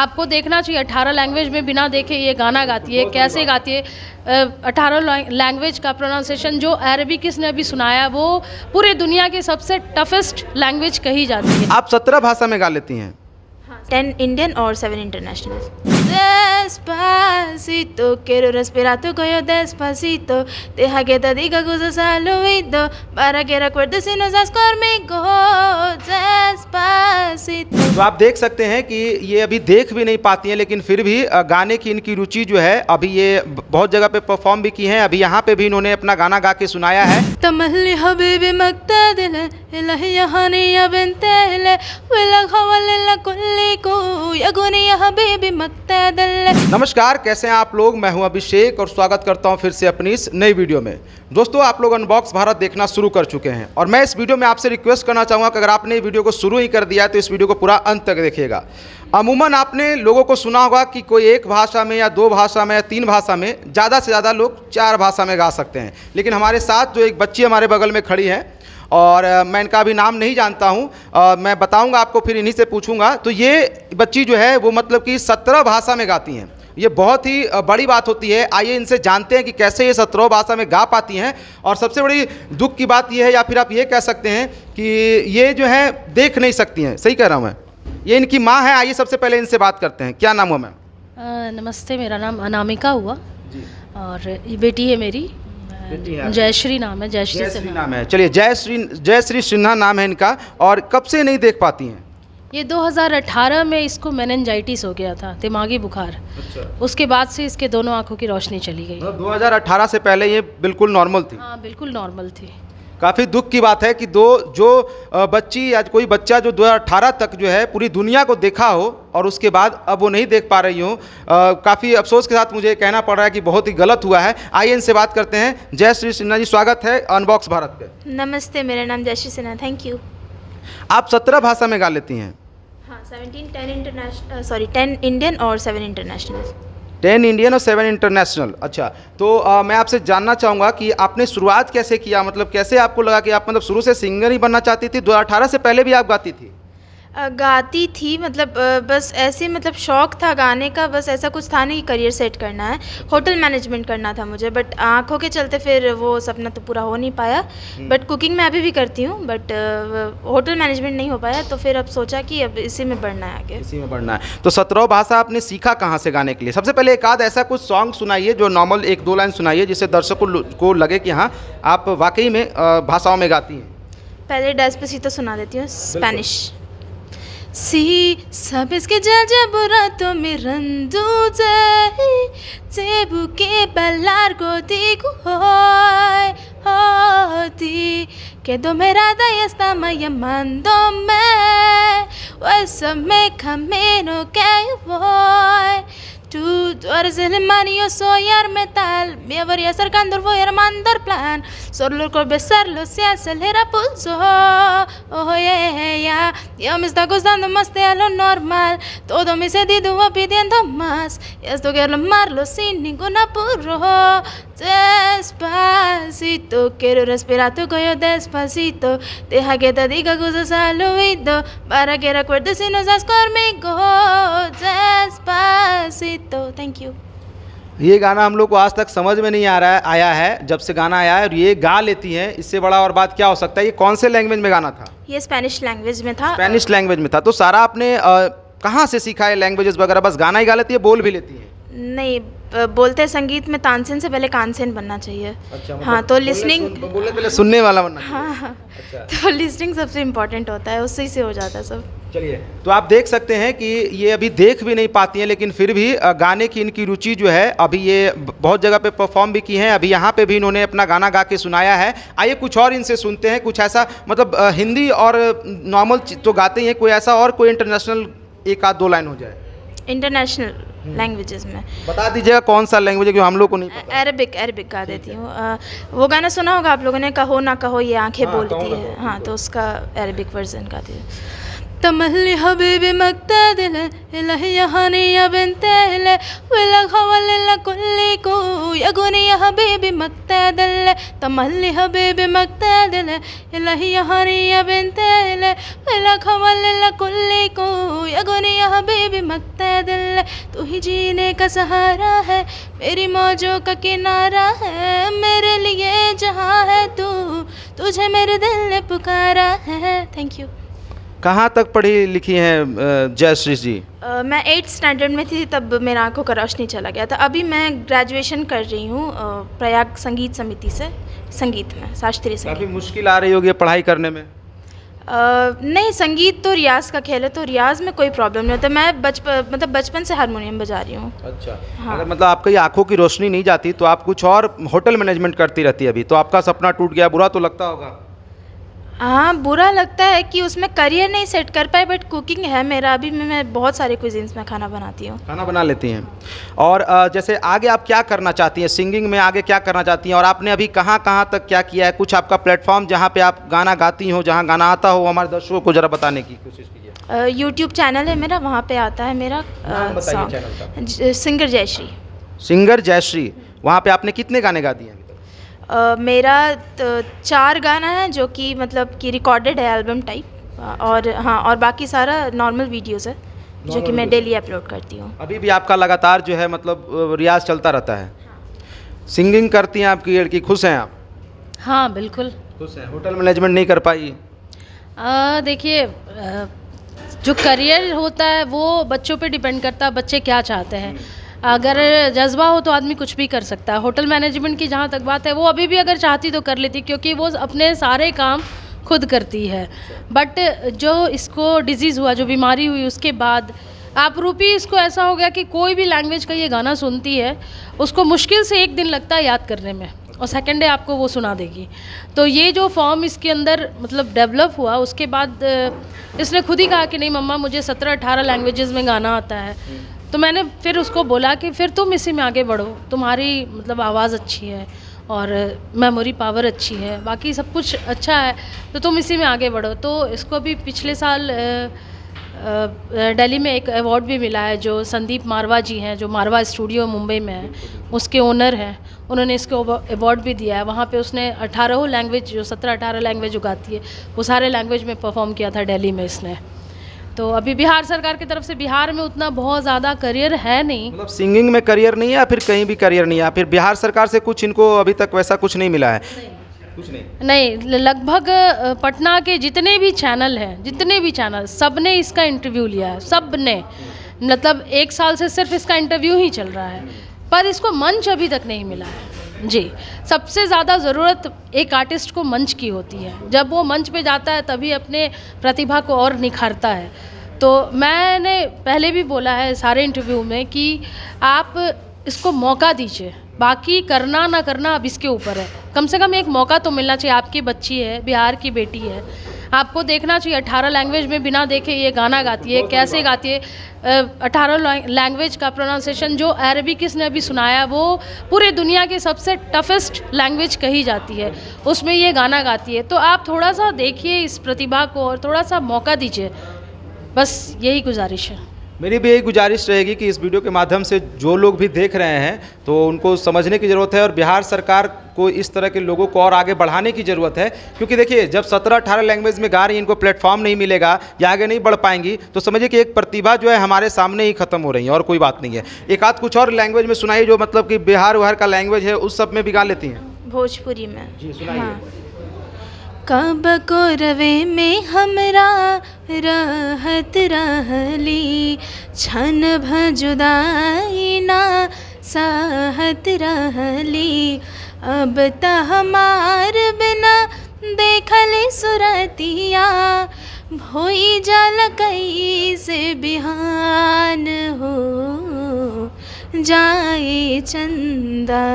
आपको देखना चाहिए अठारह लैंग्वेज में बिना देखे ये गाना गाती है कैसे गाती है अठारह लैंग्वेज का प्रोनाउंसिएशन जो अरबी किसने अभी सुनाया वो पूरे दुनिया के सबसे टफेस्ट लैंग्वेज कही जाती है आप सत्रह भाषा में गा लेती हैं टेन हाँ, इंडियन और seven international despacito. Quiero respirar tu cuello despacito. Deja que te diga cosas al oído. Para que recuerdes si no estás conmigo. Despacito. तो आप देख सकते हैं कि ये अभी देख भी नहीं पाती हैं लेकिन फिर भी गाने की इनकी रुचि जो है अभी ये बहुत जगह पे परफॉर्म भी की हैं अभी यहाँ पे भी इन्होंने अपना गाना गा के सुनाया है तमल्ली हबीबी मक्ता दिल इलाही यहानी या बिनते इले विला खवल इला कुल्ली को नमस्कार कैसे हैं आप लोग मैं हूं अभिषेक और स्वागत करता हूं फिर से अपनी इस नई वीडियो में दोस्तों आप लोग अनबॉक्स भारत देखना शुरू कर चुके हैं और मैं इस वीडियो में आपसे रिक्वेस्ट करना चाहूंगा कि अगर आपने वीडियो को शुरू ही कर दिया तो इस वीडियो को पूरा अंत तक देखिएगा अमूमन आपने लोगों को सुना होगा कि कोई एक भाषा में या दो भाषा में या तीन भाषा में ज़्यादा से ज़्यादा लोग चार भाषा में गा सकते हैं लेकिन हमारे साथ जो एक बच्ची हमारे बगल में खड़ी है और मैं इनका अभी नाम नहीं जानता हूँ मैं बताऊँगा आपको फिर इन्हीं से पूछूँगा तो ये बच्ची जो है वो मतलब कि सत्रह भाषा में गाती हैं ये बहुत ही बड़ी बात होती है आइए इनसे जानते हैं कि कैसे ये सत्रह भाषा में गा पाती हैं और सबसे बड़ी दुख की बात यह है या फिर आप ये कह सकते हैं कि ये जो है देख नहीं सकती हैं सही कह रहा हूँ मैं ये इनकी माँ है आइए सबसे पहले इनसे बात करते हैं क्या नाम हुआ मैम नमस्ते मेरा नाम अनामिका हुआ और ये बेटी है मेरी जय श्री नाम है जय श्री सिन्हा नाम है चलिए जय श्री जय श्री सिन्हा नाम है इनका और कब से नहीं देख पाती हैं ये 2018 में इसको मैनजाइटिस हो गया था दिमागी बुखार अच्छा। उसके बाद से इसके दोनों आंखों की रोशनी चली गई 2018 मतलब से पहले ये बिल्कुल नॉर्मल थी हाँ बिल्कुल नॉर्मल थी काफ़ी दुख की बात है कि दो जो बच्ची या कोई बच्चा जो 2018 तक जो है पूरी दुनिया को देखा हो और उसके बाद अब वो नहीं देख पा रही हूँ काफ़ी अफसोस के साथ मुझे कहना पड़ रहा है कि बहुत ही गलत हुआ है आइए इनसे बात करते हैं जय श्री सिन्हा जी स्वागत है अनबॉक्स भारत पे नमस्ते मेरा नाम जय श्री सिन्हा थैंक यू आप सत्रह भाषा में गा लेती हैं हाँ seventeen ten international sorry ten Indian और सेवन इंटरनेशनल टेन इंडियन और सेवन इंटरनेशनल अच्छा तो आ, मैं आपसे जानना चाहूँगा कि आपने शुरुआत कैसे किया मतलब कैसे आपको लगा कि आप मतलब शुरू से सिंगर ही बनना चाहती थी दो से पहले भी आप गाती थी गाती थी मतलब बस ऐसे मतलब शौक़ था गाने का बस ऐसा कुछ था नहीं करियर सेट करना है होटल मैनेजमेंट करना था मुझे बट आँखों के चलते फिर वो सपना तो पूरा हो नहीं पाया हम्म। बट कुकिंग मैं अभी भी करती हूँ बट होटल मैनेजमेंट नहीं हो पाया तो फिर अब सोचा कि अब इसी में बढ़ना है आगे इसी में बढ़ना है तो सत्रह भाषा आपने सीखा कहाँ से गाने के लिए सबसे पहले एक आध ऐसा कुछ सॉन्ग सुनाइए जो नॉर्मल एक दो लाइन सुनाइए जिससे दर्शकों को लगे कि हाँ आप वाकई में भाषाओं में गाती हैं पहले तो सुना देती हूँ Spanish sabeskejaja burato miranduzay zebuke ballargo digu hoy hoti quedó merada y estaba llamándome o eso me camino que yo voy Tú, eres el mar y yo soy el metal. Me voy acercando, voy armando el plan. Solo con besarlo se acelera pulso. Oh, yeah, yeah. Ya me está gustando más de lo normal. Todo mi sentido va pidiendo más. Y esto quiero amarlo sin ningún apuro. Despacito, quiero respirar tu cuello despacito. Deja que te diga cosas al oído. Para que recuerdes si no estás conmigo. Despacito. तो thank you ये गाना हम लोग को आज तक समझ में नहीं आ रहा है आया है जब से गाना आया है और ये गा लेती हैं इससे बड़ा और बात क्या हो सकता है ये कौन से लैंग्वेज में गाना था ये स्पेनिश लैंग्वेज में था स्पेनिश लैंग्वेज में था तो सारा आपने कहाँ से सीखा है लैंग्वेजेस वगैरह बस गाना ही गा लेती है बोल भी लेती है नहीं बोलते संगीत में तानसेन से पहले कानसेन बनना चाहिए अच्छा, मतलब हाँ तो लिसनिंग बोले, पहले सुनने वाला बनना हाँ हाँ अच्छा। तो लिसनिंग सबसे इम्पोर्टेंट होता है उससे ही से हो जाता है सब चलिए तो आप देख सकते हैं कि ये अभी देख भी नहीं पाती हैं लेकिन फिर भी गाने की इनकी रुचि जो है अभी ये बहुत जगह पे परफॉर्म भी की हैं अभी यहाँ पे भी इन्होंने अपना गाना गा के सुनाया है आइए कुछ और इनसे सुनते हैं कुछ ऐसा मतलब हिंदी और नॉर्मल तो गाते ही हैं कोई ऐसा और कोई इंटरनेशनल एक आध दो लाइन हो जाए इंटरनेशनल लैंग्वेजेस हम्म। में बता दीजिएगा कौन सा लैंग्वेज है जो हम लोग को नहीं पता अरबिक अरबिक गा देती हूँ वो गाना सुना होगा आप लोगों ने कहो ना कहो ये आंखें हाँ, बोलती है हाँ तो उसका अरबिक वर्जन गाती है تملي حبيبي مقتدل إلهي هاني يا بنت إله ولا خول لكلكو يا غني يا حبيبي مقتدل تملي حبيبي مقتدل إلهي هاني يا بنت إله ولا خول لكلكو يا غني يا حبيبي مقتدل तू ही जीने का सहारा है मेरी मौजों का किनारा है मेरे लिए जहाँ है तू तुझे मेरे दिल ने पुकारा है थैंक यू कहाँ तक पढ़ी लिखी हैं जयश्री जी आ, मैं एट्थ स्टैंडर्ड में थी तब मेरा आंखों का रोशनी चला गया था अभी मैं ग्रेजुएशन कर रही हूँ प्रयाग संगीत समिति से संगीत में शास्त्रीय संगीत काफ़ी मुश्किल आ रही होगी पढ़ाई करने में आ, नहीं संगीत तो रियाज का खेल है तो रियाज में कोई प्रॉब्लम नहीं होता मैं बचपन मतलब बचपन से हारमोनियम बजा रही हूँ अच्छा हाँ। अगर मतलब आपकी आंखों की रोशनी नहीं जाती तो आप कुछ और होटल मैनेजमेंट करती रहती अभी तो आपका सपना टूट गया बुरा तो लगता होगा हाँ बुरा लगता है कि उसमें करियर नहीं सेट कर पाए बट कुकिंग है मेरा अभी मैं बहुत सारे क्विजिन्स में खाना बनाती हूँ खाना बना लेती हैं और जैसे आगे आप क्या करना चाहती हैं सिंगिंग में आगे क्या करना चाहती हैं और आपने अभी कहाँ कहाँ तक क्या किया है कुछ आपका प्लेटफॉर्म जहाँ पे आप गाना गाती हो जहाँ गाना आता हो हमारे दर्शकों को ज़रा बताने की कोशिश कीजिए यूट्यूब चैनल है मेरा वहाँ पर आता है मेरा सिंगर जयश्री सिंगर जयश्री वहाँ पर आपने कितने गाने गा दिए हैं मेरा चार गाना है जो कि मतलब कि रिकॉर्डेड है एल्बम टाइप और हाँ और बाकी सारा नॉर्मल वीडियोज़ है जो कि मैं डेली अपलोड करती हूँ अभी भी आपका लगातार जो है मतलब रियाज चलता रहता है सिंगिंग करती हैं आपकी लड़की खुश हैं आप हाँ बिल्कुल खुश हैं होटल मैनेजमेंट नहीं कर पाई देखिए जो करियर होता है वो बच्चों पे डिपेंड करता है बच्चे क्या चाहते हैं हम्म। अगर जज्बा हो तो आदमी कुछ भी कर सकता है होटल मैनेजमेंट की जहाँ तक बात है वो अभी भी अगर चाहती तो कर लेती क्योंकि वो अपने सारे काम खुद करती है बट जो इसको डिजीज़ हुआ जो बीमारी हुई उसके बाद आप रूपी इसको ऐसा हो गया कि कोई भी लैंग्वेज का ये गाना सुनती है उसको मुश्किल से एक दिन लगता है याद करने में और सेकेंड डे आपको वो सुना देगी तो ये जो फॉर्म इसके अंदर मतलब डेवलप हुआ उसके बाद इसने खुद ही कहा कि नहीं मम्मा मुझे सत्रह अठारह लैंग्वेजेस में गाना आता है तो मैंने फिर उसको बोला कि फिर तुम इसी में आगे बढ़ो तुम्हारी मतलब आवाज़ अच्छी है और मेमोरी पावर अच्छी है बाकी सब कुछ अच्छा है तो तुम इसी में आगे बढ़ो तो इसको भी पिछले साल दिल्ली में एक अवार्ड भी मिला है जो संदीप मारवा जी हैं जो मारवा स्टूडियो मुंबई में है उसके ओनर हैं उन्होंने इसको अवार्ड भी दिया है वहाँ पे उसने अठारहों लैंग्वेज जो सत्रह अठारह लैंग्वेज उगाती है वो सारे लैंग्वेज में परफॉर्म किया था दिल्ली में इसने तो अभी बिहार सरकार की तरफ से बिहार में उतना बहुत ज़्यादा करियर है नहीं मतलब सिंगिंग में करियर नहीं है या फिर कहीं भी करियर नहीं है या फिर बिहार सरकार से कुछ इनको अभी तक वैसा कुछ नहीं मिला है कुछ नहीं नहीं लगभग पटना के जितने भी चैनल हैं जितने भी चैनल सब ने इसका इंटरव्यू लिया है सब ने मतलब एक साल से सिर्फ इसका इंटरव्यू ही चल रहा है पर इसको मंच अभी तक नहीं मिला है जी सबसे ज़्यादा ज़रूरत एक आर्टिस्ट को मंच की होती है जब वो मंच पे जाता है तभी अपने प्रतिभा को और निखारता है तो मैंने पहले भी बोला है सारे इंटरव्यू में कि आप इसको मौका दीजिए बाकी करना ना करना अब इसके ऊपर है कम से कम एक मौका तो मिलना चाहिए आपकी बच्ची है बिहार की बेटी है आपको देखना चाहिए अठारह लैंग्वेज में बिना देखे ये गाना गाती है कैसे गाती है अठारह लैंग्वेज का प्रोनाउंसिएशन जो अरबी किसने अभी सुनाया वो पूरे दुनिया के सबसे टफेस्ट लैंग्वेज कही जाती है उसमें ये गाना गाती है तो आप थोड़ा सा देखिए इस प्रतिभा को और थोड़ा सा मौका दीजिए बस यही गुजारिश है मेरी भी यही गुजारिश रहेगी कि इस वीडियो के माध्यम से जो लोग भी देख रहे हैं तो उनको समझने की ज़रूरत है और बिहार सरकार को इस तरह के लोगों को और आगे बढ़ाने की ज़रूरत है क्योंकि देखिए जब सत्रह अठारह लैंग्वेज में गा रही इनको प्लेटफॉर्म नहीं मिलेगा या आगे नहीं बढ़ पाएंगी तो समझिए कि एक प्रतिभा जो है हमारे सामने ही खत्म हो रही है और कोई बात नहीं है एक आध कुछ और लैंग्वेज में सुनाई जो मतलब कि बिहार उहार का लैंग्वेज है उस सब में भी गा लेती हैं भोजपुरी में जी सुनाइए हाँ। कब को रवे में हमरा रहत रहली छन भजुदाई ना सहत रहली अब त हमार बिना देखल सुरतिया भोई जल कई से बिहान हो जाए चंदा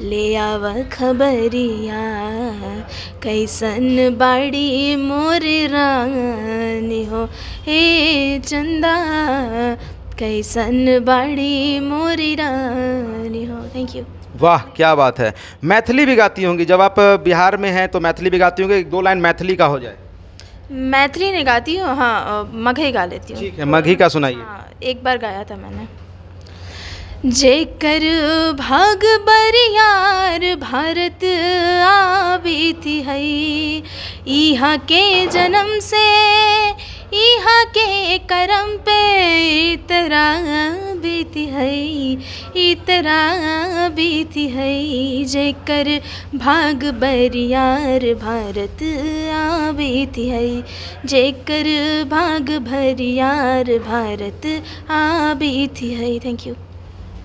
ले आव खबरिया कैसन बाड़ी मोर रानी हो हे चंदा कैसन बाड़ी मोरी रानी हो थैंक यू वाह क्या बात है मैथिली भी गाती होंगी जब आप बिहार में हैं तो मैथिली भी गाती होंगी दो लाइन मैथिली का हो जाए मैथिली नहीं गाती हूँ हाँ मगही गा लेती हूँ ठीक है का सुनाइए हाँ एक बार गाया था मैंने जेकर भाग बरियार भारत आबीती है यहाँ के जन्म से यहाँ के करम पे इतरा बीती है इतरा बीती है जेकर भाग बरियार भारत आबीती है जेकर भाग यार भारत आबीती है थैंक यू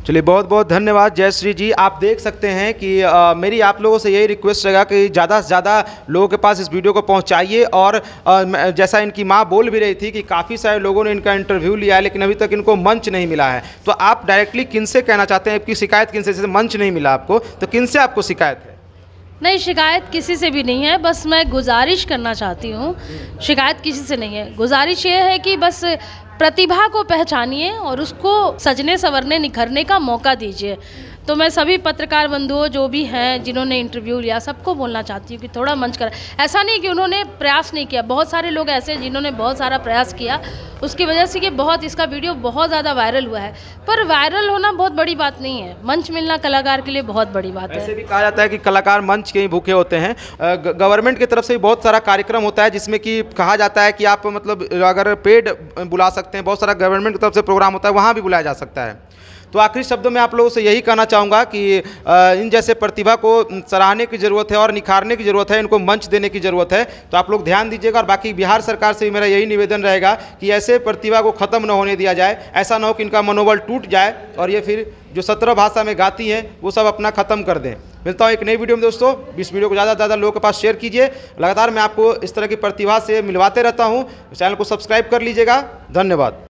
चलिए बहुत बहुत धन्यवाद जयश्री जी आप देख सकते हैं कि आ, मेरी आप लोगों से यही रिक्वेस्ट रहेगा कि ज़्यादा से ज़्यादा लोगों के पास इस वीडियो को पहुंचाइए और आ, जैसा इनकी माँ बोल भी रही थी कि काफ़ी सारे लोगों ने इनका इंटरव्यू लिया है लेकिन अभी तक इनको मंच नहीं मिला है तो आप डायरेक्टली किन से कहना चाहते हैं आपकी शिकायत किन से मंच नहीं मिला आपको तो किन से आपको शिकायत है नहीं शिकायत किसी से भी नहीं है बस मैं गुजारिश करना चाहती हूँ शिकायत किसी से नहीं है गुजारिश ये है कि बस प्रतिभा को पहचानिए और उसको सजने संवरने निखरने का मौका दीजिए तो मैं सभी पत्रकार बंधुओं जो भी हैं जिन्होंने इंटरव्यू लिया सबको बोलना चाहती हूँ कि थोड़ा मंच कर ऐसा नहीं कि उन्होंने प्रयास नहीं किया बहुत सारे लोग ऐसे जिन्होंने बहुत सारा प्रयास किया उसकी वजह से कि बहुत इसका वीडियो बहुत ज़्यादा वायरल हुआ है पर वायरल होना बहुत बड़ी बात नहीं है मंच मिलना कलाकार के लिए बहुत बड़ी बात है ऐसे भी कहा जाता है कि कलाकार मंच के ही भूखे होते हैं गवर्नमेंट की तरफ से भी बहुत सारा कार्यक्रम होता है जिसमें कि कहा जाता है कि आप मतलब अगर पेड बुला सकते हैं बहुत सारा गवर्नमेंट की तरफ से प्रोग्राम होता है वहाँ भी बुलाया जा सकता है तो आखिरी शब्दों में आप लोगों से यही कहना चाहूँगा कि इन जैसे प्रतिभा को सराहने की ज़रूरत है और निखारने की ज़रूरत है इनको मंच देने की ज़रूरत है तो आप लोग ध्यान दीजिएगा और बाकी बिहार सरकार से भी मेरा यही निवेदन रहेगा कि ऐसे प्रतिभा को ख़त्म न होने दिया जाए ऐसा ना हो कि इनका मनोबल टूट जाए और ये फिर जो सत्रह भाषा में गाती हैं वो सब अपना ख़त्म कर दें मिलता हूँ एक नई वीडियो में दोस्तों इस वीडियो को ज़्यादा से ज़्यादा लोगों के पास शेयर कीजिए लगातार मैं आपको इस तरह की प्रतिभा से मिलवाते रहता हूँ चैनल को सब्सक्राइब कर लीजिएगा धन्यवाद